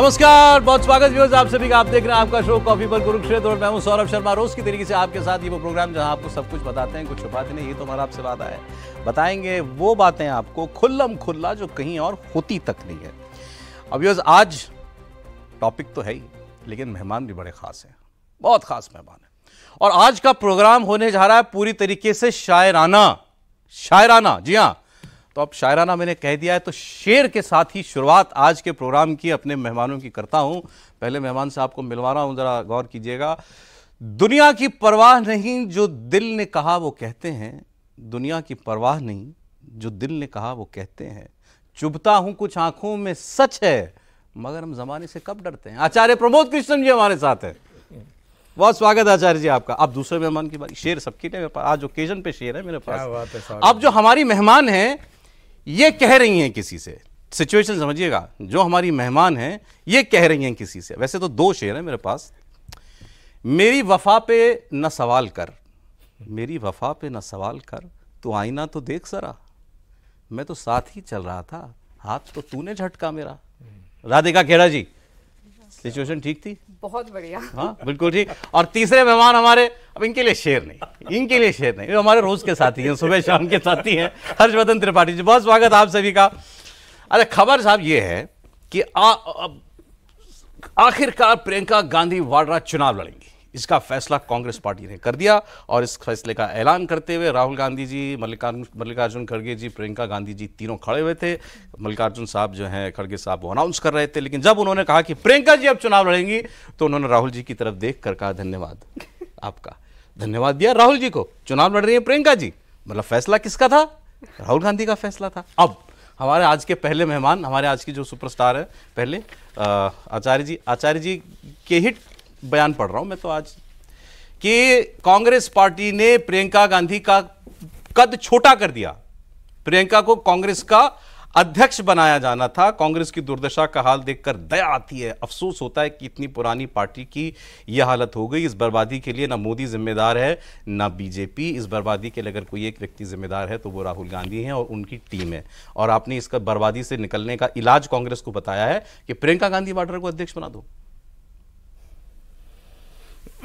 नमस्कार बहुत स्वागत व्यूज आप सभी का आप देख रहे हैं आपका शो कॉफी पर कुरुक्षेत्र और मैं हूं सौरभ शर्मा रोज की तरीके से आपके साथ ये वो प्रोग्राम जहां आपको सब कुछ बताते हैं कुछ छुपाते नहीं ये तो हमारा आपसे वादा है बताएंगे वो बातें आपको खुल्लम खुल्ला जो कहीं और होती तक नहीं है अब व्यूज आज टॉपिक तो है ही लेकिन मेहमान भी बड़े खास हैं बहुत खास मेहमान है और आज का प्रोग्राम होने जा रहा है पूरी तरीके से शायराना शायराना जी हाँ तो अब शायराना मैंने कह दिया है तो शेर के साथ ही शुरुआत आज के प्रोग्राम की अपने मेहमानों की करता हूँ पहले मेहमान से आपको मिलवा रहा हूँ ज़रा गौर कीजिएगा दुनिया की परवाह नहीं जो दिल ने कहा वो कहते हैं दुनिया की परवाह नहीं जो दिल ने कहा वो कहते हैं चुभता हूँ कुछ आंखों में सच है मगर हम जमाने से कब डरते हैं आचार्य प्रमोद कृष्णन जी हमारे साथ हैं बहुत स्वागत है आचार्य जी आपका आप दूसरे मेहमान की बात शेर सबकी आज ओकेजन पे शेर है मेरे पास अब जो हमारी मेहमान हैं ये कह रही हैं किसी से सिचुएशन समझिएगा जो हमारी मेहमान हैं ये कह रही हैं किसी से वैसे तो दो शेर हैं मेरे पास मेरी वफा पे न सवाल कर मेरी वफा पे न सवाल कर तो आईना तो देख सरा मैं तो साथ ही चल रहा था हाथ तो तूने झटका मेरा राधिका खेड़ा जी सिचुएशन ठीक थी बहुत बढ़िया हाँ बिल्कुल ठीक और तीसरे मेहमान हमारे अब इनके लिए शेर नहीं इनके लिए शेर नहीं हमारे रोज के साथी हैं सुबह शाम के साथी हैं हर्षवर्धन त्रिपाठी जी बहुत स्वागत आप सभी का अरे खबर साहब ये है कि आखिरकार प्रियंका गांधी वाड्रा चुनाव लड़ेंगे इसका फैसला कांग्रेस पार्टी ने कर दिया और इस फैसले का ऐलान करते हुए राहुल गांधी जी मल्लिकार्जुन खड़गे जी प्रियंका गांधी जी तीनों खड़े हुए थे मल्लिकार्जुन साहब जो हैं खड़गे साहब वो अनाउंस कर रहे थे लेकिन जब उन्होंने कहा कि प्रियंका जी अब चुनाव लड़ेंगी तो उन्होंने राहुल जी की तरफ देख कर कहा धन्यवाद आपका धन्यवाद दिया राहुल जी को चुनाव लड़ रही है प्रियंका जी मतलब फैसला किसका था राहुल गांधी का फैसला था अब हमारे आज के पहले मेहमान हमारे आज की जो सुपरस्टार है पहले आचार्य जी आचार्य जी के हिट बयान पढ़ रहा हूं मैं तो आज कि कांग्रेस पार्टी ने प्रियंका गांधी का कद छोटा कर दिया प्रियंका को कांग्रेस का अध्यक्ष बनाया जाना था कांग्रेस की दुर्दशा का हाल देखकर दया आती है अफसोस होता है कि इतनी पुरानी पार्टी की यह हालत हो गई इस बर्बादी के लिए ना मोदी जिम्मेदार है ना बीजेपी इस बर्बादी के लिए अगर कोई एक व्यक्ति जिम्मेदार है तो वो राहुल गांधी हैं और उनकी टीम है और आपने इसका बर्बादी से निकलने का इलाज कांग्रेस को बताया है कि प्रियंका गांधी वाड्रा को अध्यक्ष बना दो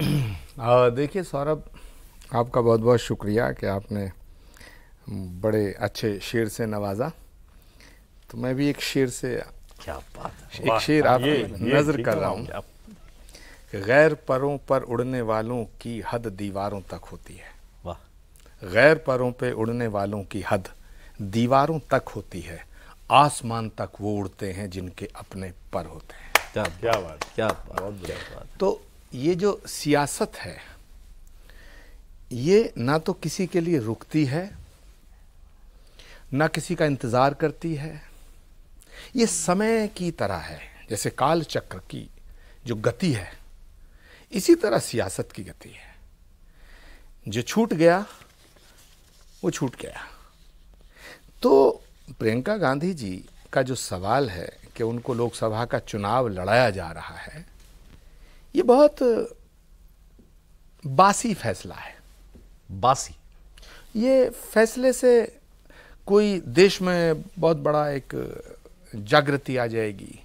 देखिए सौरभ आपका बहुत बहुत शुक्रिया कि आपने बड़े अच्छे शेर से नवाजा तो मैं भी एक शेर से क्या बात है एक शेर आप नजर कर रहा हूँ गैर परों पर उड़ने वालों की हद दीवारों तक होती है वाह गैर परों पे उड़ने वालों की हद दीवारों तक होती है आसमान तक वो उड़ते हैं जिनके अपने पर होते हैं क्या बात क्या बात बहुत बात तो ये जो सियासत है ये ना तो किसी के लिए रुकती है ना किसी का इंतज़ार करती है ये समय की तरह है जैसे काल चक्र की जो गति है इसी तरह सियासत की गति है जो छूट गया वो छूट गया तो प्रियंका गांधी जी का जो सवाल है कि उनको लोकसभा का चुनाव लड़ाया जा रहा है ये बहुत बासी फैसला है बासी ये फैसले से कोई देश में बहुत बड़ा एक जागृति आ जाएगी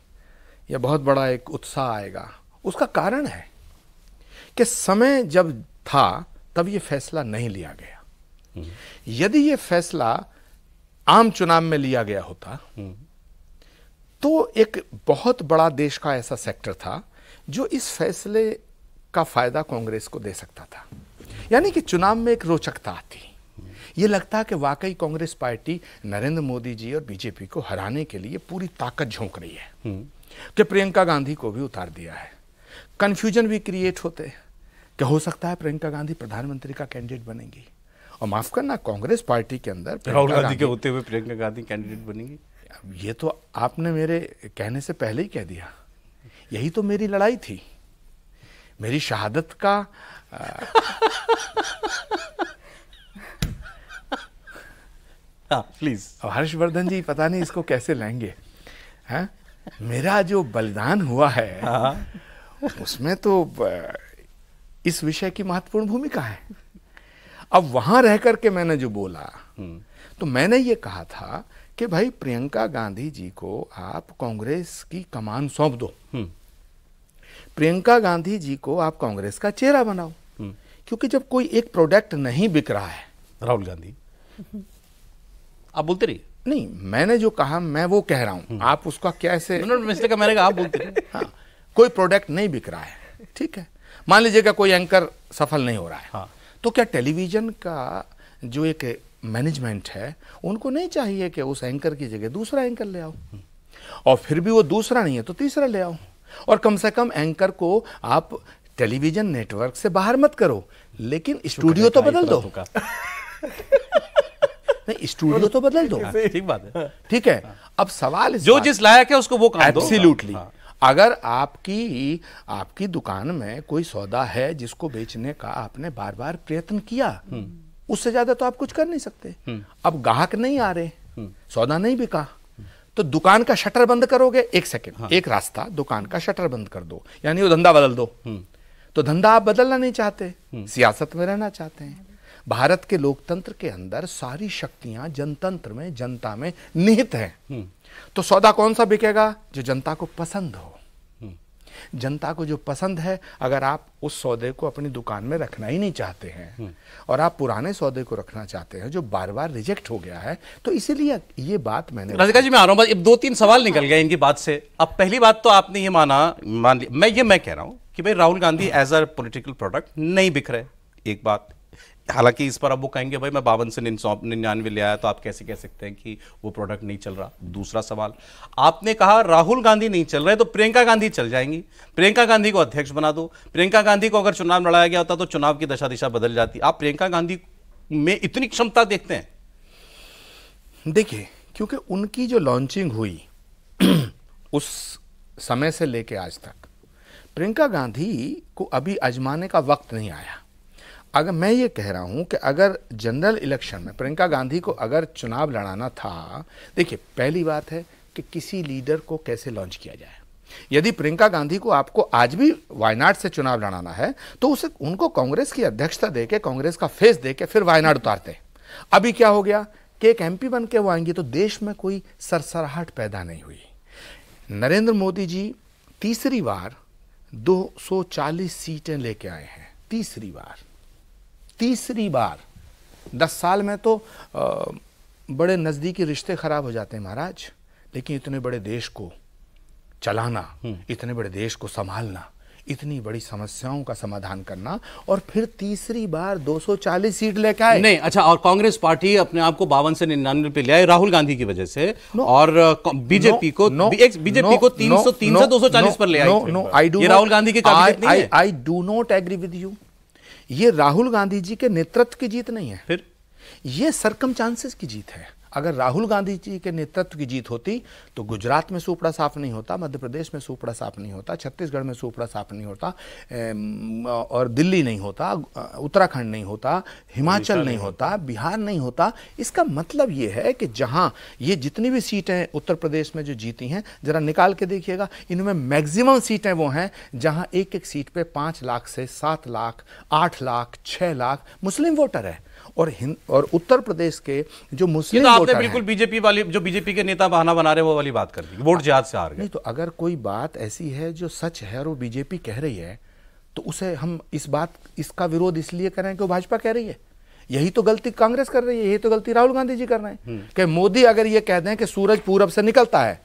या बहुत बड़ा एक उत्साह आएगा उसका कारण है कि समय जब था तब ये फैसला नहीं लिया गया हम्म। यदि ये फैसला आम चुनाव में लिया गया होता हम्म। तो एक बहुत बड़ा देश का ऐसा सेक्टर था जो इस फैसले का फ़ायदा कांग्रेस को दे सकता था यानी कि चुनाव में एक रोचकता आती ये लगता कि वाकई कांग्रेस पार्टी नरेंद्र मोदी जी और बीजेपी को हराने के लिए पूरी ताकत झोंक रही है कि हम्म। प्रियंका गांधी को भी उतार दिया है कन्फ्यूजन भी क्रिएट होते हैं कि हो सकता है प्रियंका गांधी प्रधानमंत्री का कैंडिडेट बनेंगी और माफ करना कांग्रेस पार्टी के अंदर राहुल गांधी के होते हुए प्रियंका गांधी कैंडिडेट बनेंगी ये तो आपने मेरे कहने से पहले ही कह दिया यही तो मेरी लड़ाई थी मेरी शहादत का प्लीज हाँ, हर्षवर्धन जी पता नहीं इसको कैसे लेंगे हैं मेरा जो बलिदान हुआ है हाँ। उसमें तो इस विषय की महत्वपूर्ण भूमिका है अब वहां रह करके मैंने जो बोला हम्म। तो मैंने ये कहा था कि भाई प्रियंका गांधी जी को आप कांग्रेस की कमान सौंप दो हम्म। प्रियंका गांधी जी को आप कांग्रेस का चेहरा बनाओ हम्म। क्योंकि जब कोई एक प्रोडक्ट नहीं बिक रहा है राहुल गांधी आप बोलते रहिए नहीं मैंने जो कहा मैं वो कह रहा हूं हम्म। आप उसका कैसे आप बोलते रहिए हाँ कोई प्रोडक्ट नहीं बिक रहा है ठीक है मान लीजिएगा कोई एंकर सफल नहीं हो रहा है हाँ। तो क्या टेलीविजन का जो एक मैनेजमेंट है उनको नहीं चाहिए कि उस एंकर की जगह दूसरा एंकर ले आओ हम्म। और फिर भी वो दूसरा नहीं है तो तीसरा ले आओ और कम से कम एंकर को आप टेलीविजन नेटवर्क से बाहर मत करो लेकिन स्टूडियो तो, तो बदल दो नहीं स्टूडियो तो बदल दो ठीक बात है ठीक है अब सवाल जो जिस लायक है उसको वो काम एब्सोल्युटली हाँ। अगर आपकी आपकी दुकान में कोई सौदा है जिसको बेचने का आपने बार बार प्रयत्न किया हम्म। उससे ज्यादा तो आप कुछ कर नहीं सकते हम्म। अब ग्राहक नहीं आ रहे हम्म। सौदा नहीं बिका तो दुकान का शटर बंद करोगे एक सेकेंड हाँ। एक रास्ता दुकान का शटर बंद कर दो यानी वो धंधा बदल दो हम्म। तो धंधा आप बदलना नहीं चाहते हम्म। सियासत में रहना चाहते हैं भारत के लोकतंत्र के अंदर सारी शक्तियां जनतंत्र में जनता में निहित हैं हम्म। तो सौदा कौन सा बिकेगा जो जनता को पसंद हो जनता को जो पसंद है अगर आप उस सौदे को अपनी दुकान में रखना ही नहीं चाहते हैं हम्म। और आप पुराने सौदे को रखना चाहते हैं जो बार बार रिजेक्ट हो गया है तो इसीलिए ये बात मैंने राधिका जी मैं आ रहा हूँ दो तीन सवाल निकल गए इनकी बात से अब पहली बात तो आपने ये माना मान मैं ये मैं कह रहा हूँ कि भाई Rahul Gandhi as a political product नहीं बिक रहे एक बात हालांकि इस पर अब वो कहेंगे भाई मैं बावन से निन्यानवे ले आया तो आप कैसे कह सकते हैं कि वो प्रोडक्ट नहीं चल रहा दूसरा सवाल आपने कहा राहुल गांधी नहीं चल रहे तो प्रियंका गांधी चल जाएंगी प्रियंका गांधी को अध्यक्ष बना दो प्रियंका गांधी को अगर चुनाव लड़ाया गया होता तो चुनाव की दशा दिशा बदल जाती आप प्रियंका गांधी में इतनी क्षमता देखते हैं देखिए क्योंकि उनकी जो लॉन्चिंग हुई उस समय से लेके आज तक प्रियंका गांधी को अभी आजमाने का वक्त नहीं आया अगर मैं ये कह रहा हूँ कि अगर जनरल इलेक्शन में प्रियंका गांधी को अगर चुनाव लड़ाना था देखिए पहली बात है कि किसी लीडर को कैसे लॉन्च किया जाए यदि प्रियंका गांधी को आपको आज भी वायनाड से चुनाव लड़ाना है तो उसे उनको कांग्रेस की अध्यक्षता देके कांग्रेस का फेस देके फिर वायनाड उतारते अभी क्या हो गया कि एक एमपी बन के वो आएंगे तो देश में कोई सरसराहट पैदा नहीं हुई नरेंद्र मोदी जी तीसरी बार 240 सीटें लेके आए हैं तीसरी बार तीसरी बार दस साल में तो बड़े नज़दीकी रिश्ते ख़राब हो जाते हैं महाराज लेकिन इतने बड़े देश को चलाना हम्म। इतने बड़े देश को संभालना इतनी बड़ी समस्याओं का समाधान करना और फिर तीसरी बार 240 सीट लेकर आए नहीं अच्छा और कांग्रेस पार्टी अपने आप को बावन से निन्यानवे पे ले आए राहुल गांधी की वजह से no, और बीजेपी को no, बीजेपी no, को 303 no, से सौ चालीस पर ले आए no I do Rahul Gandhi के I do not agree with you ये राहुल गांधी जी के नेतृत्व की जीत नहीं है फिर ये सरकम चांसेस की जीत है अगर राहुल गांधी जी के नेतृत्व की जीत होती तो गुजरात में सूपड़ा साफ नहीं होता मध्य प्रदेश में सूपड़ा साफ नहीं होता छत्तीसगढ़ में सूपड़ा साफ नहीं होता और दिल्ली नहीं होता उत्तराखंड नहीं होता हिमाचल नहीं, नहीं होता बिहार नहीं होता इसका मतलब ये है कि जहाँ ये जितनी भी सीटें उत्तर प्रदेश में जो जीती हैं जरा निकाल के देखिएगा इनमें मैक्सिमम सीटें वो हैं जहाँ एक एक सीट पर पाँच लाख से सात लाख आठ लाख छः लाख मुस्लिम वोटर है और हिंद और उत्तर प्रदेश के जो मुस्लिम तो आपने बिल्कुल बीजेपी वाली जो बीजेपी के नेता बहाना बना रहे वो वाली बात कर दी वोट जहाज से हार गए नहीं तो अगर कोई बात ऐसी है जो सच है और वो बीजेपी कह रही है तो उसे हम इस बात इसका विरोध इसलिए करें कि वो भाजपा कह रही है यही तो गलती कांग्रेस कर रही है यही तो गलती राहुल गांधी जी कर रहे हैं हम्म। कि मोदी अगर ये कह दें कि सूरज पूरब से निकलता है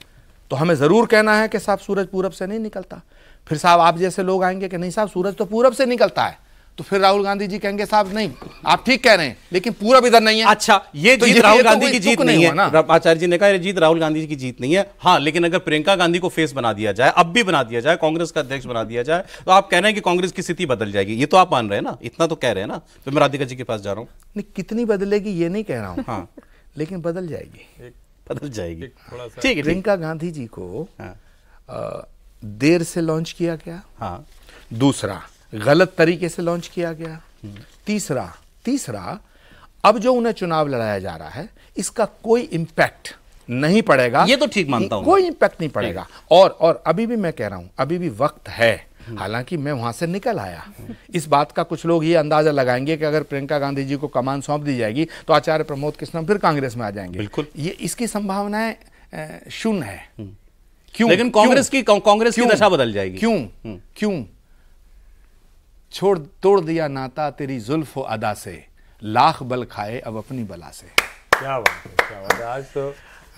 तो हमें ज़रूर कहना है कि साहब सूरज पूरब से नहीं निकलता फिर साहब आप जैसे लोग आएंगे कि नहीं साहब सूरज तो पूरब से निकलता है तो फिर राहुल गांधी जी कहेंगे साहब नहीं आप ठीक कह रहे हैं लेकिन पूरा विधन नहीं है अच्छा ये तो जीत राहुल तो गांधी की जीत नहीं, है आचार्य जी ने कहा जीत राहुल गांधी जी की जीत नहीं है हाँ लेकिन अगर प्रियंका गांधी को फेस बना दिया जाए अब भी बना दिया जाए कांग्रेस का अध्यक्ष बना दिया जाए तो आप कह रहे हैं कि कांग्रेस की स्थिति बदल जाएगी ये तो आप मान रहे हैं ना इतना तो कह रहे हैं ना तो मैं राधिका जी के पास जा रहा हूँ नहीं कितनी बदलेगी ये नहीं कह रहा हूँ हाँ लेकिन बदल जाएगी बदल जाएगी ठीक है प्रियंका गांधी जी को हाँ। देर से लॉन्च किया गया हाँ दूसरा गलत तरीके से लॉन्च किया गया तीसरा तीसरा अब जो उन्हें चुनाव लड़ाया जा रहा है इसका कोई इम्पैक्ट नहीं पड़ेगा ये तो ठीक मानता हूं कोई इम्पैक्ट नहीं पड़ेगा और और अभी भी मैं कह रहा हूं अभी भी वक्त है हालांकि मैं वहां से निकल आया इस बात का कुछ लोग ये अंदाजा लगाएंगे कि अगर प्रियंका गांधी जी को कमान सौंप दी जाएगी तो आचार्य प्रमोद कृष्णम फिर कांग्रेस में आ जाएंगे बिल्कुल ये इसकी संभावनाएं शून्य है हम्म। क्यों लेकिन कांग्रेस की कांग्रेस की दशा बदल जाएगी क्यों हम्म। क्यों छोड़ तोड़ दिया नाता तेरी जुल्फ अदा से लाख बल खाए अब अपनी बला से क्या बात है क्या बात है आज तो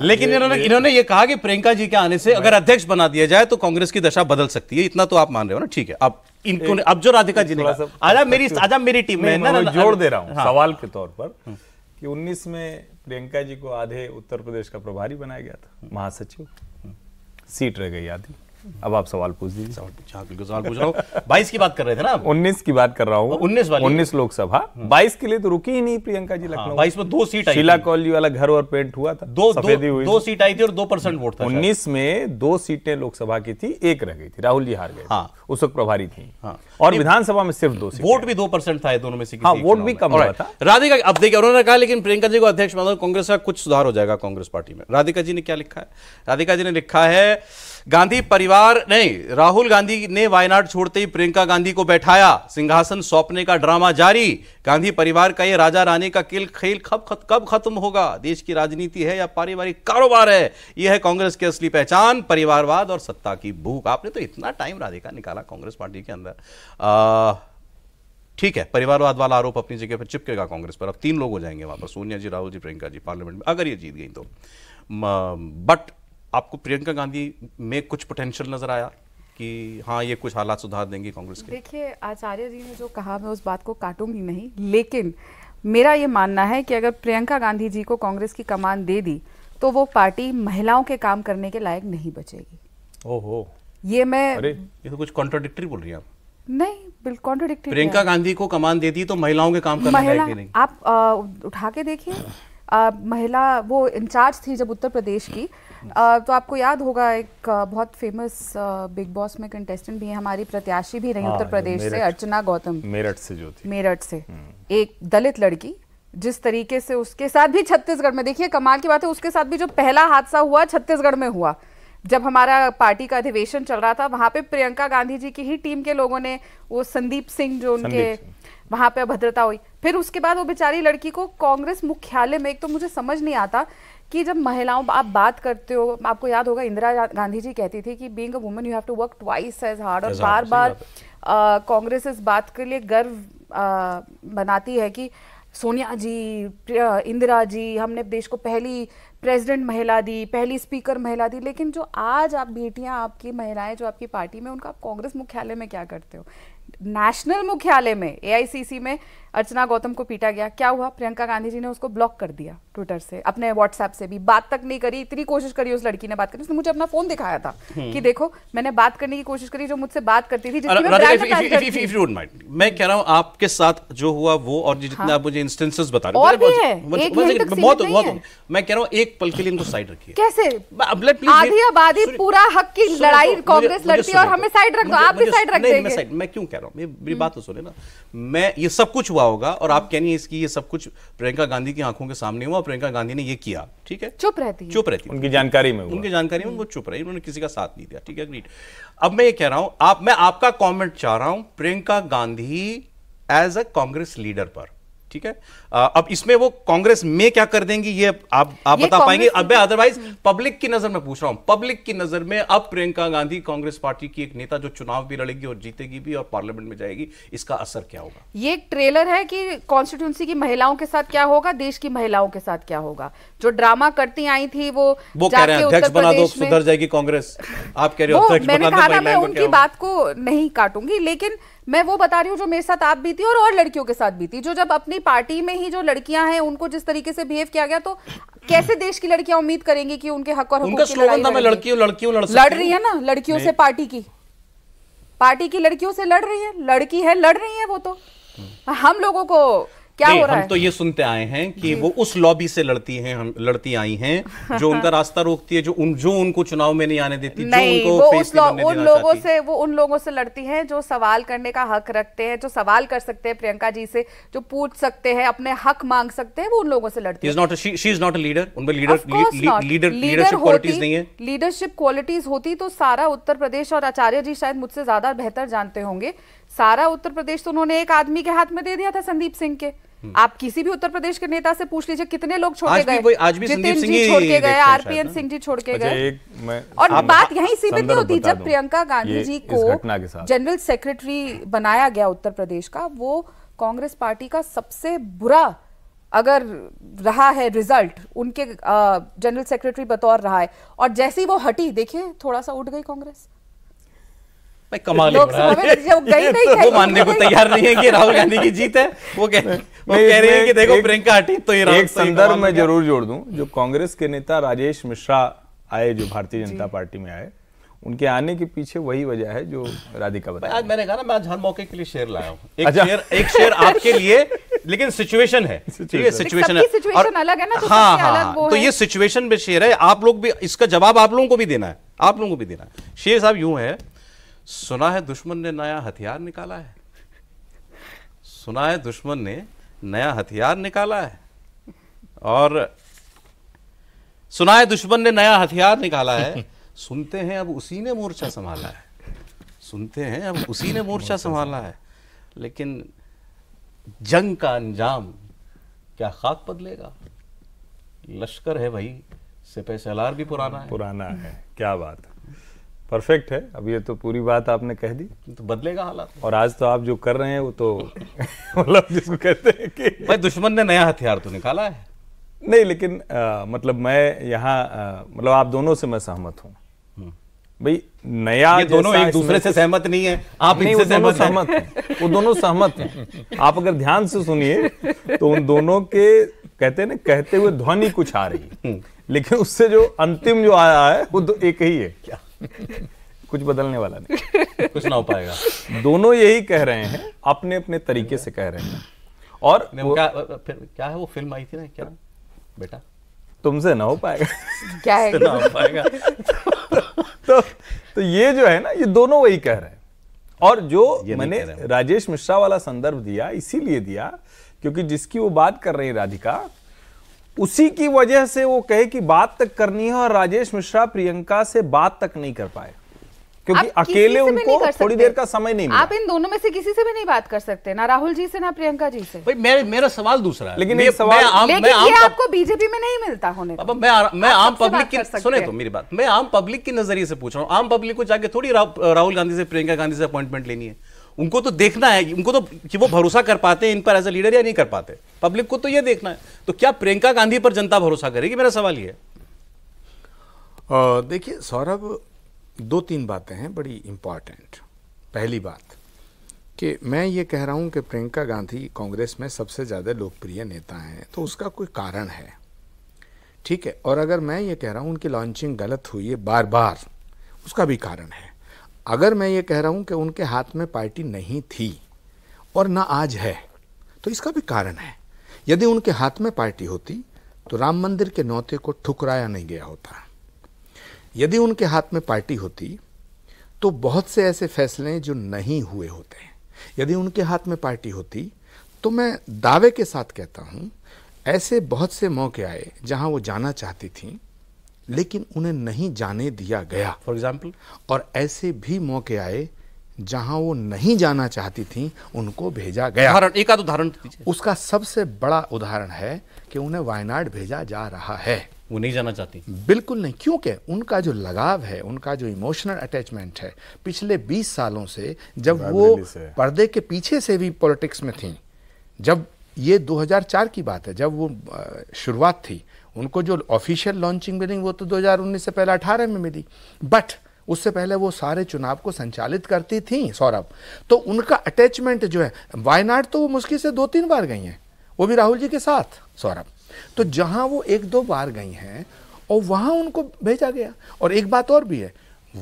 लेकिन इन्होंने इन्होंने ये कहा कि प्रियंका जी के आने से हाँ। अगर अध्यक्ष बना दिया जाए तो कांग्रेस की दशा बदल सकती है इतना तो आप मान रहे हो ना ठीक है अब इनको अब जो राधिका जी ने आजा मेरी आजा मेरी टीम में ना, ना, जोड़ दे रहा हूँ हाँ। सवाल के तौर पर हम्म। कि 19 में प्रियंका जी को आधे उत्तर प्रदेश का प्रभारी बनाया गया था हम्म। महासचिव सीट रह गई आधी अब आप सवाल पूछ दीजिए हाँ, सवाल पूछ रहा हूँ बाईस की बात कर रहे थे ना उन्नीस की बात कर रहा हूँ उन्नीस उन्नीस लोकसभा हम्म। बाईस के लिए तो रुकी ही नहीं प्रियंका जी लखनऊ हाँ, बाईस में दो सीट आई शीला कॉलोनी वाला घर और पेंट हुआ था दो सफेदी हुई दो सीट आई थी और दो परसेंट वोट था उन्नीस में दो सीटें लोकसभा की थी एक रह गई थी राहुल जी हार गए हाँ। उस वक्त प्रभारी थी और विधानसभा में सिर्फ दो वोट भी दो परसेंट था दोनों में से हाँ वोट भी कम था राधिका अब देखिए उन्होंने कहा लेकिन प्रियंका जी को अध्यक्ष मानो कांग्रेस का कुछ सुधार हो जाएगा कांग्रेस पार्टी में राधिका जी ने क्या लिखा है राधिका जी ने लिखा है गांधी परिवार नहीं राहुल गांधी ने वायनाड छोड़ते ही प्रियंका गांधी को बैठाया सिंहासन सौंपने का ड्रामा जारी गांधी परिवार का ये राजा रानी का किल खेल कब कब खत्म होगा देश की राजनीति है या पारिवारिक कारोबार है यह है कांग्रेस की असली पहचान परिवारवाद और सत्ता की भूख आपने तो इतना टाइम राधिका निकाला कांग्रेस पार्टी के अंदर ठीक है परिवारवाद वाला आरोप अपनी जगह पर चिपकेगा कांग्रेस पर अब तीन लोग हो जाएंगे वहां पर सोनिया जी राहुल जी प्रियंका जी पार्लियामेंट में अगर ये जीत गई तो बट आपको प्रियंका गांधी में कुछ पोटेंशियल नजर आया कि हाँ ये कुछ हालात सुधार देंगी कांग्रेस के देखिए आचार्य जी ने जो कहा मैं उस बात को काटूंगी नहीं लेकिन मेरा ये मानना है कि अगर प्रियंका गांधी जी को कांग्रेस की कमान दे दी तो वो पार्टी महिलाओं के काम करने के लायक नहीं बचेगी ओहो ये मैं अरे ये तो कुछ कॉन्ट्रोडिक्टरी बोल रही हैं आप नहीं बिल्कुल कॉन्ट्रोडिक्टरी प्रियंका गांधी को कमान दे दी तो महिलाओं के काम करने महिला, लायक नहीं आप आ, उठा के देखिए आ, महिला वो इंचार्ज थी जब उत्तर प्रदेश की आ, तो आपको याद होगा एक बहुत फेमस बिग बॉस में कंटेस्टेंट भी है हमारी प्रत्याशी भी रही हाँ, उत्तर प्रदेश से अर्चना गौतम मेरठ से जो थी मेरठ से हम्म। एक दलित लड़की जिस तरीके से उसके साथ भी छत्तीसगढ़ में देखिए कमाल की बात है उसके साथ भी जो पहला हादसा हुआ छत्तीसगढ़ में हुआ जब हमारा पार्टी का अधिवेशन चल रहा था वहां पे प्रियंका गांधी जी की ही टीम के लोगों ने वो संदीप सिंह जो उनके वहाँ पे अभद्रता हुई फिर उसके बाद वो बेचारी लड़की को कांग्रेस मुख्यालय में एक तो मुझे समझ नहीं आता कि जब महिलाओं आप बात करते हो आपको याद होगा इंदिरा गांधी जी कहती थी कि being a woman you have to work twice as hard और बार बार कांग्रेस इस बात के लिए गर्व आ, बनाती है कि सोनिया जी इंदिरा जी हमने देश को पहली प्रेसिडेंट महिला दी पहली स्पीकर महिला दी लेकिन जो आज आप बेटियां आपकी महिलाएं जो आपकी पार्टी में उनका आप कांग्रेस मुख्यालय में क्या करते हो नेशनल मुख्यालय में एआईसीसी में अर्चना गौतम को पीटा गया क्या हुआ प्रियंका गांधी जी ने उसको ब्लॉक कर दिया ट्विटर से अपने व्हाट्सएप से भी बात तक नहीं करी इतनी कोशिश करी उस लड़की ने बात करी उसने मुझे अपना फोन दिखाया था कि हम्म। देखो मैंने बात करने की कोशिश करी जो मुझसे बात करती थी मैं कह रहा आपके साथ जो हुआ वो और जितना हाँ। आप मुझे इंस्टेंसेस बता रहे एक पल के लिए इनको साइड रखिए कैसे आधी आबादी पूरा हक की तो लड़ाई कांग्रेस लड़ती है और तो। हमें साइड रखो आप भी साइड रख मैं क्यों कह रहा हूँ मेरी हम्म। बात तो सुने ना मैं ये सब कुछ हुआ होगा और आप हम्म। कह रही है इसकी ये सब कुछ प्रियंका गांधी की आंखों के सामने हुआ प्रियंका गांधी ने ये किया ठीक है चुप रहती चुप रहती उनकी जानकारी में उनकी जानकारी में वो चुप रही उन्होंने किसी का साथ नहीं दिया ठीक है ग्रीट हम्म। अब मैं ये कह रहा हूँ आप मैं आपका कॉमेंट चाह रहा हूँ Priyanka Gandhi as a Congress leader पर ठीक है अब इसमें वो कांग्रेस में क्या कर देंगी ये आप आप ये बता पाएंगे अब अदरवाइज पब्लिक हम्म। की नजर में पूछ रहा हूं पब्लिक की नजर में अब प्रियंका गांधी कांग्रेस पार्टी की एक नेता जो चुनाव भी लड़ेगी और जीतेगी भी और पार्लियामेंट में जाएगी इसका असर क्या होगा ये एक ट्रेलर है कि कॉन्स्टिट्यूंसी की महिलाओं के साथ क्या होगा देश की महिलाओं के साथ क्या होगा जो ड्रामा करती आई थी वो वो कह रहे हैं अध्यक्ष बना दो सुधर जाएगी कांग्रेस आप कह रहे हो मैंने कहा मैं उनकी बात को नहीं काटूंगी लेकिन मैं वो बता रही हूँ जो मेरे साथ आप बीती और और लड़कियों के साथ बीती जो जब अपनी पार्टी में ही जो लड़कियां हैं उनको जिस तरीके से बिहेव किया गया तो कैसे देश की लड़कियां उम्मीद करेंगी कि उनके हक और लड़ रही है ना लड़कियों से पार्टी की पार्टी की लड़कियों से लड़ रही है लड़की है लड़ रही है वो तो हम लोगों को क्या हो रहा हम है? तो ये सुनते आए हैं कि वो उस लॉबी से लड़ती हैं हम लड़ती आई हैं जो उनका रास्ता रोकती है जो उन जो उनको चुनाव में नहीं आने देती नहीं, जो उनको वो उस लो, उन लोगों से वो उन लोगों से लड़ती हैं जो सवाल करने का हक रखते हैं जो सवाल कर सकते हैं प्रियंका जी से जो पूछ सकते हैं अपने हक मांग सकते हैं वो उन लोगों से लड़ती she is not a leader उनमें लीडर लीडर लीडरशिप क्वालिटीज नहीं है लीडरशिप क्वालिटीज होती तो सारा उत्तर प्रदेश और आचार्य जी शायद मुझसे ज्यादा बेहतर जानते होंगे सारा उत्तर प्रदेश तो उन्होंने एक आदमी के हाथ में दे दिया था संदीप सिंह के हम्म। आप किसी भी उत्तर प्रदेश के नेता से पूछ लीजिए कितने लोग छोड़ के गए आज भी जी छोड़ के गए आरपीएन सिंह जी छोड़ के अच्छा, गए और बात यही सीमित नहीं होती जब प्रियंका गांधी जी को जनरल सेक्रेटरी बनाया गया उत्तर प्रदेश का वो कांग्रेस पार्टी का सबसे बुरा अगर रहा है रिजल्ट उनके जनरल सेक्रेटरी बतौर रहा है और जैसे ही वो हटी देखिए थोड़ा सा उठ गई कांग्रेस भाई कमाल वो मानने को तैयार नहीं है कि राहुल गांधी की जीत है वो कह वो कह रहे हैं कि देखो प्रियंका हटी तो ये एक संदर्भ में जरूर जोड़ दूं जो कांग्रेस के नेता राजेश मिश्रा आए जो भारतीय जनता पार्टी में आए उनके आने के पीछे वही वजह है जो राधिका बताया आज मैंने कहा ना मैं आज हर मौके के लिए शेयर लाया हूँ एक अच्छा। शेयर एक शेयर आपके लिए लेकिन सिचुएशन है ठीक है सिचुएशन है और अलग है ना तो हाँ हाँ तो ये सिचुएशन में शेयर है आप लोग भी इसका जवाब आप लोगों को भी देना है आप लोगों को भी देना है शेयर साहब यूं है सुना है दुश्मन ने नया हथियार निकाला है सुना है दुश्मन ने नया हथियार निकाला है और सुना है दुश्मन ने नया हथियार निकाला है सुनते हैं अब उसी ने मोर्चा संभाला है सुनते हैं अब उसी ने मोर्चा संभाला है लेकिन जंग का अंजाम क्या खाक बदलेगा लश्कर है भाई सिपह सलार भी पुराना है पुराना है क्या बात है परफेक्ट है अब ये तो पूरी बात आपने कह दी तो बदलेगा हालात और आज तो आप जो कर रहे हैं वो तो मतलब जिसको कहते हैं कि भाई दुश्मन ने नया हथियार तो निकाला है नहीं लेकिन आ, मतलब मैं यहाँ मतलब आप दोनों से मैं सहमत हूँ हम्म। भाई नया ये दोनों एक दूसरे से सहमत नहीं है आप नहीं, वो दोनों सहमत वो दोनों सहमत हैं आप अगर ध्यान से सुनिए तो उन दोनों के कहते हैं ना कहते हुए ध्वनि कुछ आ रही है हम्म। लेकिन उससे जो अंतिम जो आया है वो तो एक ही है क्या कुछ बदलने वाला नहीं कुछ ना हो पाएगा दोनों यही कह रहे हैं अपने अपने तरीके से कह रहे हैं और वो, क्या फिर क्या है वो फिल्म आई थी ना क्या बेटा तुमसे ना हो पाएगा क्या है ना हो पाएगा तो, तो ये जो है ना ये दोनों वही कह रहे हैं और जो मैंने राजेश मिश्रा वाला संदर्भ दिया इसीलिए दिया क्योंकि जिसकी वो बात कर रही राधिका उसी की वजह से वो कहे कि बात तक करनी है और राजेश मिश्रा प्रियंका से बात तक नहीं कर पाए क्योंकि अकेले उनको थोड़ी देर का समय नहीं मिला। आप इन दोनों में से किसी से भी नहीं बात कर सकते ना राहुल जी से ना प्रियंका जी से भाई मेरे, मेरा सवाल दूसरा है लेकिन, मैं, सवाल, मैं आम, लेकिन मैं ये आपको बीजेपी में नहीं मिलता होने पापा मैं आ, मैं आम पब्लिक की सुने तो मेरी बात मैं आम पब्लिक के नजरिए से पूछ रहा हूँ आम पब्लिक को जाके थोड़ी राहुल गांधी से प्रियंका गांधी से अपॉइंटमेंट लेनी है उनको तो देखना है उनको तो कि वो भरोसा कर पाते हैं इन पर एज ए लीडर या नहीं कर पाते पब्लिक को तो ये देखना है तो क्या प्रियंका गांधी पर जनता भरोसा करेगी मेरा सवाल ये देखिए सौरभ दो तीन बातें हैं बड़ी इंपॉर्टेंट पहली बात कि मैं ये कह रहा हूँ कि प्रियंका गांधी कांग्रेस में सबसे ज़्यादा लोकप्रिय नेता हैं तो उसका कोई कारण है ठीक है और अगर मैं ये कह रहा हूँ उनकी लॉन्चिंग गलत हुई है बार बार उसका भी कारण है अगर मैं ये कह रहा हूँ कि उनके हाथ में पार्टी नहीं थी और ना आज है तो इसका भी कारण है यदि उनके हाथ में पार्टी होती तो राम मंदिर के नौते को ठुकराया नहीं गया होता यदि उनके हाथ में पार्टी होती तो बहुत से ऐसे फैसले जो नहीं हुए होते यदि उनके हाथ में पार्टी होती तो मैं दावे के साथ कहता हूँ ऐसे बहुत से मौके आए जहाँ वो जाना चाहती थीं लेकिन उन्हें नहीं जाने दिया गया फॉर एग्जाम्पल और ऐसे भी मौके आए जहां वो नहीं जाना चाहती थी उनको भेजा गया उदाहरण एक आध उदाहरण उसका सबसे बड़ा उदाहरण है कि उन्हें वायनाड भेजा जा रहा है वो नहीं जाना चाहती बिल्कुल नहीं क्योंकि उनका जो लगाव है उनका जो इमोशनल अटैचमेंट है पिछले 20 सालों से जब वो पर्दे के पीछे से भी पॉलिटिक्स में थी जब ये 2004 की बात है जब वो शुरुआत थी उनको जो ऑफिशियल लॉन्चिंग मिली वो तो 2019 से पहले 18 में मिली बट उससे पहले वो सारे चुनाव को संचालित करती थी सौरभ तो उनका अटैचमेंट जो है वायनाड तो वो मुश्किल से दो तीन बार गई हैं वो भी राहुल जी के साथ सौरभ तो जहां वो एक दो बार गई हैं और वहां उनको भेजा गया और एक बात और भी है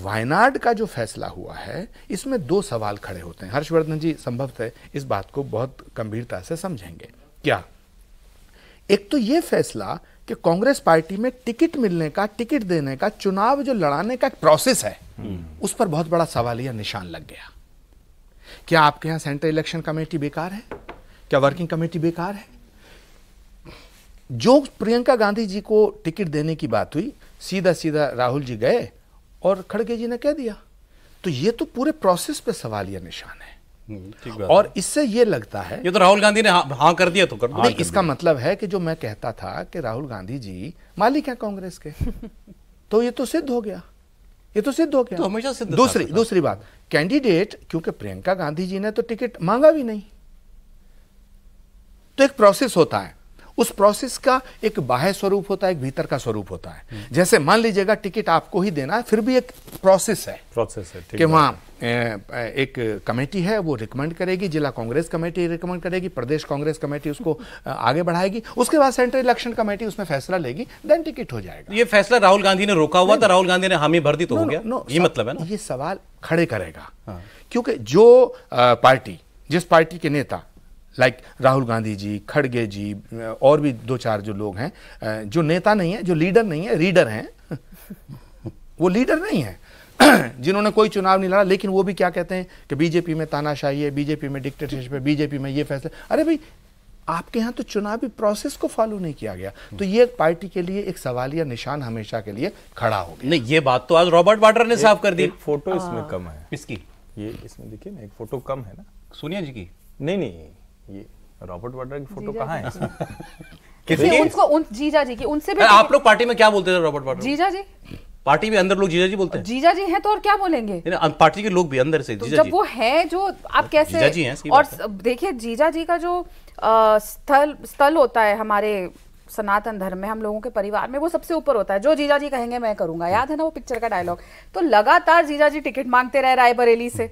वायनाड का जो फैसला हुआ है इसमें दो सवाल खड़े होते हैं हर्षवर्धन जी संभवतः इस बात को बहुत गंभीरता से समझेंगे क्या एक तो ये फैसला कि कांग्रेस पार्टी में टिकट मिलने का टिकट देने का चुनाव जो लड़ाने का एक प्रोसेस है उस पर बहुत बड़ा सवाल या निशान लग गया क्या आपके यहां सेंट्रल इलेक्शन कमेटी बेकार है क्या वर्किंग कमेटी बेकार है जो प्रियंका गांधी जी को टिकट देने की बात हुई सीधा सीधा राहुल जी गए और खड़गे जी ने कह दिया तो ये तो पूरे प्रोसेस पे या निशान है हम्म, और इससे ये लगता है ये तो राहुल गांधी ने हाँ, हाँ कर दिया तो कर हाँ इसका मतलब है कि जो मैं कहता था कि राहुल गांधी जी मालिक है कांग्रेस के तो ये तो सिद्ध हो गया ये तो सिद्ध हो गया तो हमेशा सिद्ध दूसरी तो दूसरी बात कैंडिडेट क्योंकि प्रियंका गांधी जी ने तो टिकट मांगा भी नहीं तो एक प्रोसेस होता है उस प्रोसेस का एक बाह्य स्वरूप होता है एक भीतर का स्वरूप होता है जैसे मान लीजिएगा टिकट आपको ही देना है फिर भी एक प्रोसेस है प्रोसेस है कि वहाँ एक कमेटी है वो रिकमेंड करेगी जिला कांग्रेस कमेटी रिकमेंड करेगी प्रदेश कांग्रेस कमेटी उसको आगे बढ़ाएगी उसके बाद सेंट्रल इलेक्शन कमेटी उसमें फैसला लेगी देन टिकट हो जाएगा ये फैसला राहुल गांधी ने रोका हुआ था राहुल गांधी ने हामी भर दी तो हो गया नो ये मतलब है ना ये सवाल खड़े करेगा हाँ। क्योंकि जो पार्टी जिस पार्टी के नेता लाइक राहुल गांधी जी खड़गे जी और भी दो चार जो लोग हैं uh, जो नेता नहीं है जो लीडर नहीं है रीडर हैं वो लीडर नहीं है जिन्होंने कोई चुनाव नहीं लड़ा लेकिन वो भी क्या कहते हैं कि बीजेपी में तानाशाही है बीजेपी में डिक्टेटरशिप है बीजेपी में ये फैसले अरे भाई आपके यहाँ तो चुनावी प्रोसेस को फॉलो नहीं किया गया तो ये पार्टी के लिए एक सवाल या निशान हमेशा के लिए खड़ा हो गया नहीं ये बात तो आज रॉबर्ट वाडर ने साफ कर दी फोटो इसमें हाँ। कम है इसकी ये इसमें देखिए ना एक फोटो कम है ना सोनिया जी की नहीं नहीं ये रॉबर्ट वाड्रा की फोटो कहाँ है किसी किसकी उनको उन जीजा जी की उनसे भी आप लोग पार्टी में क्या बोलते थे रॉबर्ट वाड्रा जीजा जी पार्टी में अंदर लोग जीजा जी बोलते हैं जीजा जी हैं तो और क्या बोलेंगे पार्टी के लोग भी अंदर से तो जीजा तो जब जी। वो है जो आप कैसे जीजा जी हैं और देखिए जीजा जी का जो स्थल स्थल होता है हमारे सनातन धर्म में हम लोगों के परिवार में वो सबसे ऊपर होता है जो जीजा जी कहेंगे मैं करूंगा याद है ना वो पिक्चर का डायलॉग तो लगातार जीजा जी टिकट मांगते रहे रायबरेली से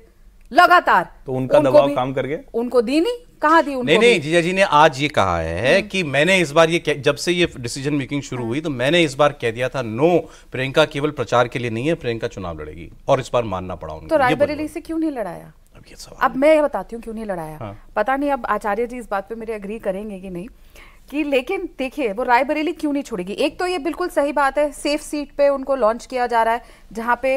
लगातार तो उनका उनको दबाव काम कर गया उनको दी नहीं कहा दी उनको नहीं नहीं जीजा जी ने आज ये कहा है हम्म। कि मैंने इस बार ये जब से ये डिसीजन मेकिंग शुरू हाँ। हुई तो मैंने इस बार कह दिया था नो प्रियंका केवल प्रचार के लिए नहीं है प्रियंका चुनाव लड़ेगी और इस बार मानना पड़ा उनको तो रायबरेली से क्यों नहीं लड़ाया अब मैं ये बताती हूँ क्यों नहीं लड़ाया हाँ। पता नहीं अब आचार्य जी इस बात पे मेरे अग्री करेंगे कि नहीं कि लेकिन देखिए वो रायबरेली क्यों नहीं छोड़ेगी एक तो ये बिल्कुल सही बात है सेफ सीट पे उनको लॉन्च किया जा रहा है जहाँ पे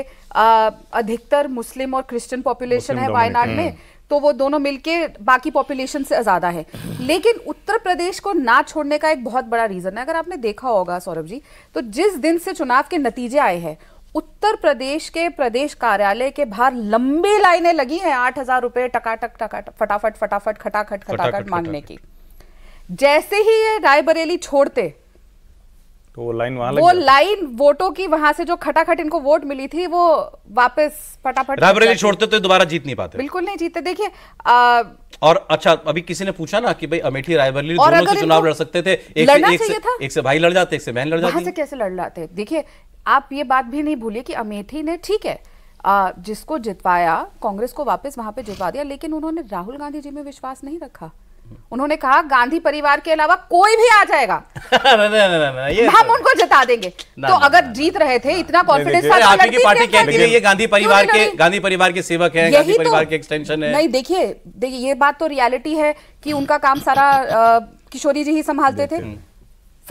अधिकतर मुस्लिम और क्रिश्चियन पॉपुलेशन है वायनाड में हम्म। तो वो दोनों मिलके बाकी पॉपुलेशन से ज़्यादा है लेकिन उत्तर प्रदेश को ना छोड़ने का एक बहुत बड़ा रीज़न है अगर आपने देखा होगा सौरभ जी तो जिस दिन से चुनाव के नतीजे आए हैं उत्तर प्रदेश के प्रदेश कार्यालय के बाहर लंबी लाइनें लगी हैं आठ हजार रुपए टकाटक टकाटक फटाफट फटाफट खटाखट खटाखट मांगने की जैसे ही ये रायबरेली छोड़ते तो वो लाइन वहां वो लाइन वोटों की वहां से जो खटाखट इनको वोट मिली थी वो वापस फटाफट रायबरेली छोड़ते तो दोबारा जीत नहीं पाते बिल्कुल नहीं जीते देखिए और अच्छा अभी किसी ने पूछा ना कि भाई अमेठी रायबरेली दोनों से चुनाव लड़ सकते थे एक लड़ना एक, से, एक से भाई लड़ जाते एक से बहन लड़ जाती से कैसे लड़ जाते देखिए आप ये बात भी नहीं भूलिए कि अमेठी ने ठीक है जिसको जितवाया कांग्रेस को वापस वहां पे जितवा दिया लेकिन उन्होंने राहुल गांधी जी में विश्वास नहीं रखा उन्होंने कहा गांधी परिवार के अलावा कोई भी आ जाएगा ना, ना, ना, ना, ये हम उनको जिता देंगे ना, तो ना, अगर ना, जीत रहे थे इतना कॉन्फिडेंस था तो आपकी पार्टी कहती है ये गांधी परिवार के गांधी परिवार के सेवक है गांधी तो- परिवार के एक्सटेंशन है नहीं देखिए देखिए ये बात तो रियलिटी है कि उनका काम सारा किशोरी जी ही संभालते थे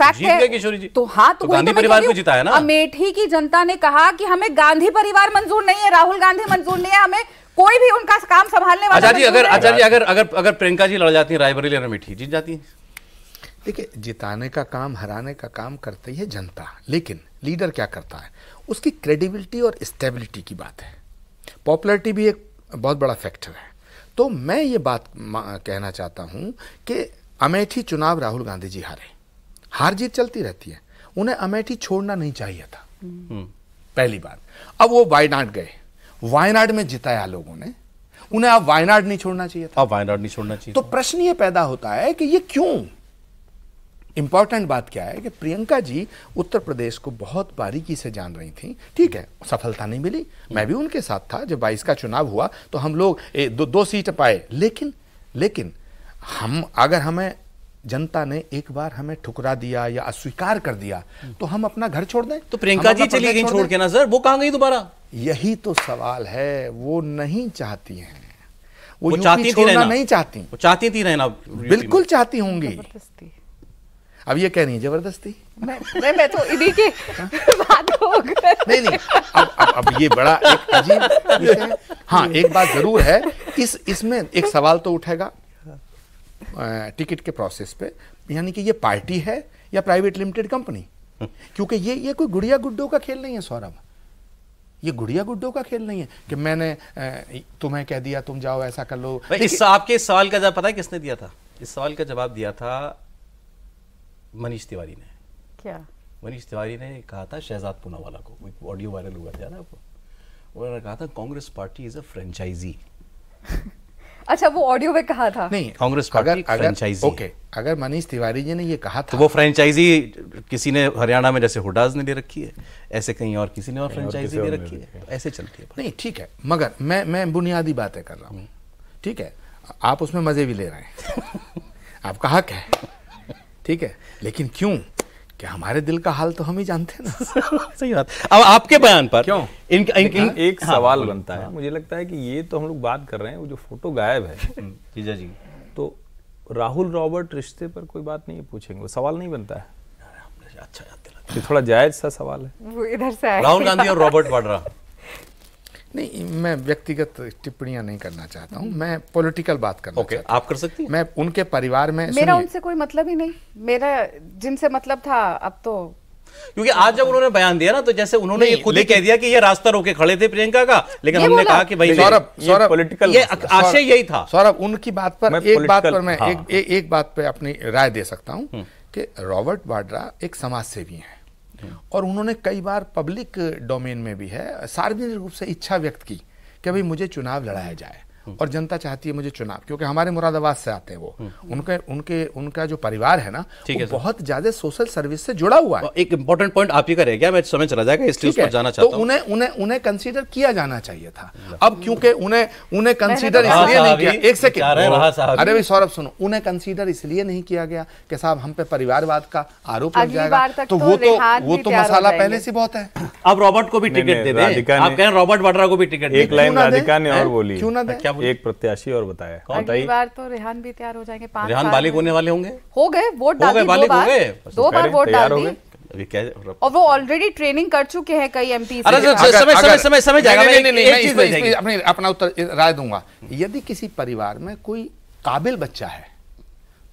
फैक्ट है किशोरी जी तो हाँ तो, तो, तो गांधी तो परिवार को जिताया ना अमेठी की जनता ने कहा कि हमें गांधी परिवार मंजूर नहीं है राहुल गांधी मंजूर नहीं है हमें कोई भी उनका काम संभालने वाला अच्छा अगर आचार्य अगर अगर अगर प्रियंका जी लड़ जाती है रायबरेली और अमेठी जीत जाती है देखिए जिताने का काम हराने का काम करती है जनता लेकिन लीडर क्या करता है उसकी क्रेडिबिलिटी और स्टेबिलिटी की बात है पॉपुलरिटी भी एक बहुत बड़ा फैक्टर है तो मैं ये बात कहना चाहता हूँ कि अमेठी चुनाव राहुल गांधी जी हारे हार जीत चलती रहती है उन्हें अमेठी छोड़ना नहीं चाहिए था हम्म। पहली बात अब वो वायनाड गए वायनाड में जिताया लोगों ने उन्हें अब वायनाड नहीं छोड़ना चाहिए था वायनाड नहीं छोड़ना चाहिए तो प्रश्न ये पैदा होता है कि ये क्यों इंपॉर्टेंट बात क्या है कि प्रियंका जी उत्तर प्रदेश को बहुत बारीकी से जान रही थी ठीक है सफलता नहीं मिली मैं भी उनके साथ था जब बाईस का चुनाव हुआ तो हम लोग ए, दो, दो सीट पाए लेकिन लेकिन हम अगर हमें जनता ने एक बार हमें ठुकरा दिया या अस्वीकार कर दिया तो हम अपना घर छोड़ दें तो प्रियंका जी चली गई छोड़ के ना सर वो कहाँ गई दोबारा यही तो सवाल है वो नहीं चाहती हैं वो, वो चाहती थी रहना नहीं चाहती वो चाहती थी रहना बिल्कुल चाहती होंगी अब ये कह रही है जबरदस्ती मैं मैं, मैं तो इन्हीं के हाँ। बात हो गई नहीं नहीं अब अब, अब ये बड़ा एक अजीब हाँ एक बात जरूर है इस इसमें एक सवाल तो उठेगा टिकट के प्रोसेस पे यानी कि ये पार्टी है या प्राइवेट लिमिटेड कंपनी क्योंकि ये ये कोई गुड़िया गुड्डों का खेल नहीं है सौरभ ये गुड़िया गुड्डों का खेल नहीं है कि मैंने तुम्हें कह दिया तुम जाओ ऐसा कर लो इस आपके सवाल का जवाब पता है किसने दिया था इस सवाल का जवाब दिया था मनीष तिवारी ने क्या मनीष तिवारी ने कहा था शहजाद पूनावाला को ऑडियो वायरल हुआ था ना उन्होंने कहा था Congress party is a franchise अच्छा वो ऑडियो में कहा था नहीं कांग्रेस अगर फ्रेंचाइजी ओके अगर मनीष तिवारी जी ने ये कहा था तो वो फ्रेंचाइजी किसी ने हरियाणा में जैसे हुडाज ने ले रखी है ऐसे कहीं और किसी ने और फ्रेंचाइजी ले रखी है ऐसे चलती है नहीं ठीक है मगर मैं मैं बुनियादी बातें कर रहा हूँ हम्म। ठीक है आप उसमें मजे भी ले रहे हैं आपका हक है ठीक है लेकिन क्यों कि हमारे दिल का हाल तो हम ही जानते हैं ना सही बात अब आपके बयान पर क्यों इन, इन, इन एक हाँ, सवाल हाँ, बनता हाँ, है मुझे लगता है कि ये तो हम लोग बात कर रहे हैं वो जो फोटो गायब है हम्म, जीजा जी तो राहुल रॉबर्ट रिश्ते पर कोई बात नहीं पूछेंगे वो सवाल नहीं बनता है अच्छा थोड़ा जायज सा सवाल है राहुल गांधी और रॉबर्ट वाड्रा नहीं मैं व्यक्तिगत टिप्पणियां नहीं करना चाहता हूँ मैं पॉलिटिकल बात करना okay, आप कर सकती हैं मैं उनके परिवार में मेरा उनसे कोई मतलब ही नहीं मेरा जिनसे मतलब था अब तो क्योंकि आज जब उन्होंने बयान दिया ना तो जैसे उन्होंने ये खुद ही कह दिया कि ये रास्ता रोके खड़े थे प्रियंका का लेकिन हमने कहा कि भाई सौरभ सौरभ पॉलिटिकल ये आशय यही था सौरभ उनकी बात पर एक बात पर मैं एक बात पर हाँ। अपनी राय दे सकता हूँ हम्म। कि रॉबर्ट वाड्रा एक समाज सेवी है और उन्होंने कई बार पब्लिक डोमेन में भी है सार्वजनिक रूप से इच्छा व्यक्त की कि भाई मुझे चुनाव लड़ाया जाए हम्म। और जनता चाहती है मुझे चुनाव क्योंकि हमारे मुरादाबाद से आते हैं वो हम्म। उनके उनके उनका जो परिवार है ना ठीक है बहुत ज्यादा सोशल सर्विस से जुड़ा हुआ है एक इंपॉर्टेंट पॉइंट आप ही का रह गया मैं समय चला जाएगा इसलिए उस पर जाना चाहता तो हूं उन्हें उन्हें उन्हें कंसीडर किया जाना चाहिए था हम्म। अब क्योंकि उन्हें उन्हें कंसीडर इसलिए नहीं किया एक सेकंड अरे भाई सौरभ सुनो उन्हें कंसीडर इसलिए नहीं किया गया कि साहब हम पे परिवारवाद का आरोप लग जाएगा तो, तो वो तो वो तो मसाला पहले से बहुत है अब रॉबर्ट को भी टिकट दे दे आप कह रहे हैं रॉबर्ट वाड्रा को भी टिकट एक लाइन राधिका ने और बोली क्यों ना क्या एक प्रत्याशी और बताया अगली बार तो रिहान भी तैयार हो जाएंगे पांच बालिक होने वाले होंगे हो गए वोट डाल बालिक हो गए दो बार तो वोट डाल दी और वो ऑलरेडी ट्रेनिंग कर चुके हैं कई एमपी अरे समय समय समय समय जाएगा नहीं नहीं नहीं मैं अपने अपना उत्तर राय दूंगा यदि किसी परिवार में कोई काबिल बच्चा है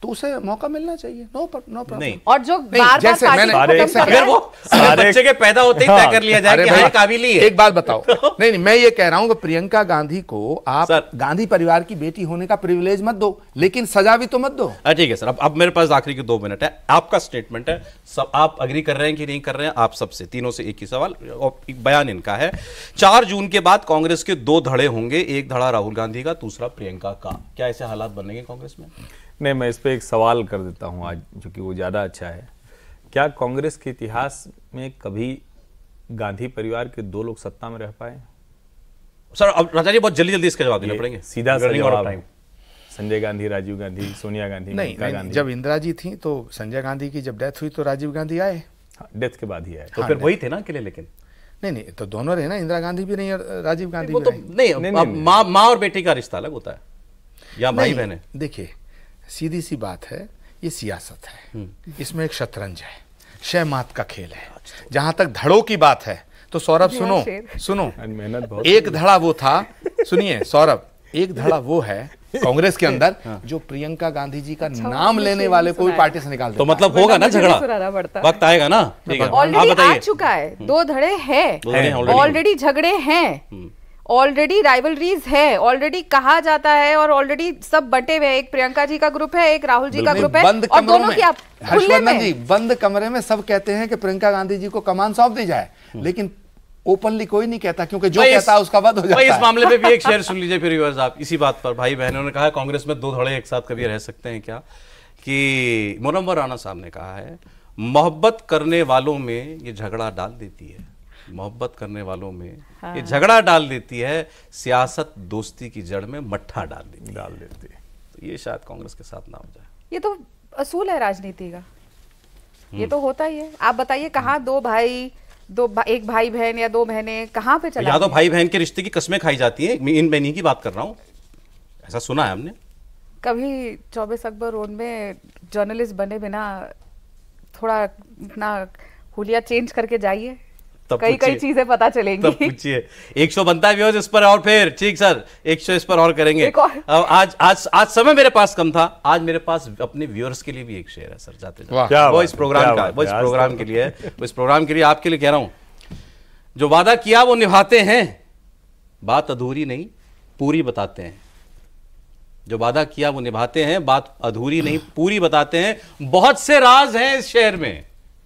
तो उसे मौका मिलना चाहिए नो पर, नो प्रॉब्लम और जो बार जैसे बार मैंने अगर वो सारे बच्चे के पैदा होते ही हाँ, कर लिया जाए कि हाँ काबिल है एक बात बताओ नहीं नहीं मैं ये कह रहा हूँ प्रियंका गांधी को आप गांधी परिवार की बेटी होने का प्रिविलेज मत दो लेकिन सजा भी तो मत दो ठीक है सर अब अब मेरे पास आखिरी के दो मिनट है आपका स्टेटमेंट है सब आप अग्री कर रहे हैं कि नहीं कर रहे हैं आप सबसे तीनों से एक ही सवाल बयान इनका है चार जून के बाद कांग्रेस के दो धड़े होंगे एक धड़ा राहुल गांधी का दूसरा प्रियंका का क्या ऐसे हालात बनेंगे कांग्रेस में नहीं मैं इस पर एक सवाल कर देता हूँ आज जो कि वो ज़्यादा अच्छा है क्या कांग्रेस के इतिहास में कभी गांधी परिवार के दो लोग सत्ता में रह पाए सर अब राजा जी बहुत जल्दी जल्दी इसका जवाब देना पड़ेंगे सीधा सा संजय गांधी राजीव गांधी सोनिया गांधी नहीं, नहीं गांधी जब इंदिरा जी थी तो संजय गांधी की जब डेथ हुई तो राजीव गांधी आए हाँ, डेथ के बाद ही आए तो हाँ, फिर वही थे ना अकेले लेकिन नहीं नहीं तो दोनों रहे ना इंदिरा गांधी भी नहीं और राजीव गांधी भी तो नहीं माँ और बेटी का रिश्ता अलग होता है या भाई बहन देखिए सीधी सी बात है ये सियासत है हम्म। इसमें एक शतरंज है शहमात का खेल है जहाँ तक धड़ों की बात है तो सौरभ सुनो सुनो मेहनत एक धड़ा वो था सुनिए सौरभ एक धड़ा वो है कांग्रेस के अंदर हाँ। जो प्रियंका गांधी जी का अच्छा, नाम लेने वाले को भी पार्टी से निकाल तो मतलब होगा ना झगड़ा वक्त आएगा ना ऑलरेडी हाँ, आ चुका है हम्म। दो धड़े हैं ऑलरेडी झगड़े हैं हम्म। ऑलरेडी राइवलरीज है ऑलरेडी कहा जाता है और ऑलरेडी सब बटे हुए एक प्रियंका जी का ग्रुप है एक राहुल जी का ग्रुप है और दोनों की आप में जी बंद कमरे में सब कहते हैं कि प्रियंका गांधी जी को कमान सौंप दी जाए हम्म। लेकिन ओपनली कोई नहीं कहता क्योंकि जो कहता उसका वध हो जाता है इस मामले पे भी एक शेयर सुन लीजिए फिर आप इसी बात पर भाई बहनों ने कहा कांग्रेस में दो धड़े एक साथ कभी रह सकते हैं क्या कि मोनम्बर राणा साहब ने कहा है मोहब्बत करने वालों में ये झगड़ा डाल देती है मोहब्बत करने वालों में हाँ। ये झगड़ा डाल देती है सियासत दोस्ती की जड़ में मट्ठा डाल देती डाल देती है तो ये शायद कांग्रेस के साथ ना हो जाए ये तो असूल है राजनीति का हम्म। ये तो होता ही है आप बताइए कहाँ हम्म। दो भाई दो भा, एक भाई बहन या दो बहने कहाँ पे चला या तो भाई बहन के रिश्ते की कस्में खाई जाती है इन बहनी की बात कर रहा हूँ ऐसा सुना है हमने कभी चौबीस अकबर रोड में जर्नलिस्ट बने बिना थोड़ा अपना हुलिया चेंज करके जाइए तब कई कई चीजें पता चलेंगी तब एक सौ बनता है व्यूअर्स इस पर और फिर ठीक सर एक सौ इस पर और करेंगे और... आज आज आज समय मेरे पास कम था आज मेरे पास अपने व्यूअर्स के लिए भी एक शेयर है सर जाते जाते तो वो इस प्रोग्राम का वो इस प्रोग्राम के लिए है इस प्रोग्राम के लिए आपके लिए कह रहा हूं जो वादा किया वो निभाते हैं बात अधूरी नहीं पूरी बताते हैं जो वादा किया वो निभाते हैं बात अधूरी नहीं पूरी बताते हैं बहुत से राज हैं इस शहर में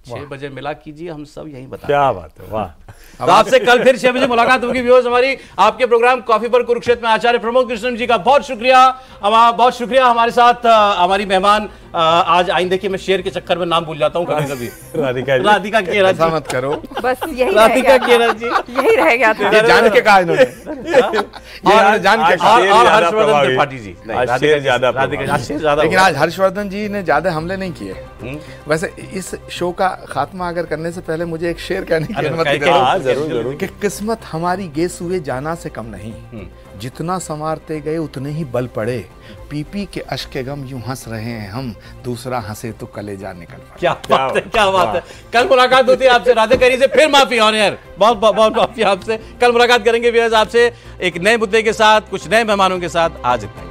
छह बजे मिला कीजिए हम सब यहीं बता क्या बात है वाह तो आपसे कल फिर छह बजे मुलाकात होगी व्यूज हमारी आपके प्रोग्राम कॉफी पर कुरुक्षेत्र में आचार्य प्रमोद कृष्ण जी का बहुत शुक्रिया बहुत शुक्रिया हमारे साथ हमारी मेहमान आज आई देखिए मैं शेर के चक्कर में नाम भूल जाता हूँ कभी कभी राधिका राधिका केरा जी मत करो बस यही राधिका केरा जी यही रह गया था तो। जान के कहा इन्होंने जान के हर्षवर्धन त्रिपाठी जी ज्यादा लेकिन आज हर्षवर्धन जी ने ज्यादा हमले नहीं किए हम्म। वैसे इस शो का खात्मा अगर करने से पहले मुझे एक शेर कहने की अनुमति जरूर जरूर कि किस्मत हमारी गेस हुए जाना से कम नहीं हम्म। जितना संवारते गए उतने ही बल पड़े पीपी के अश्क गम यूं हंस रहे हैं हम दूसरा हंसे तो कलेजा निकल क्या बात है क्या बात है कल मुलाकात होती है आपसे राधे करी से फिर माफी ऑन एयर बहुत बहुत माफी आपसे कल मुलाकात करेंगे आपसे एक नए मुद्दे के साथ कुछ नए मेहमानों के साथ आज इतना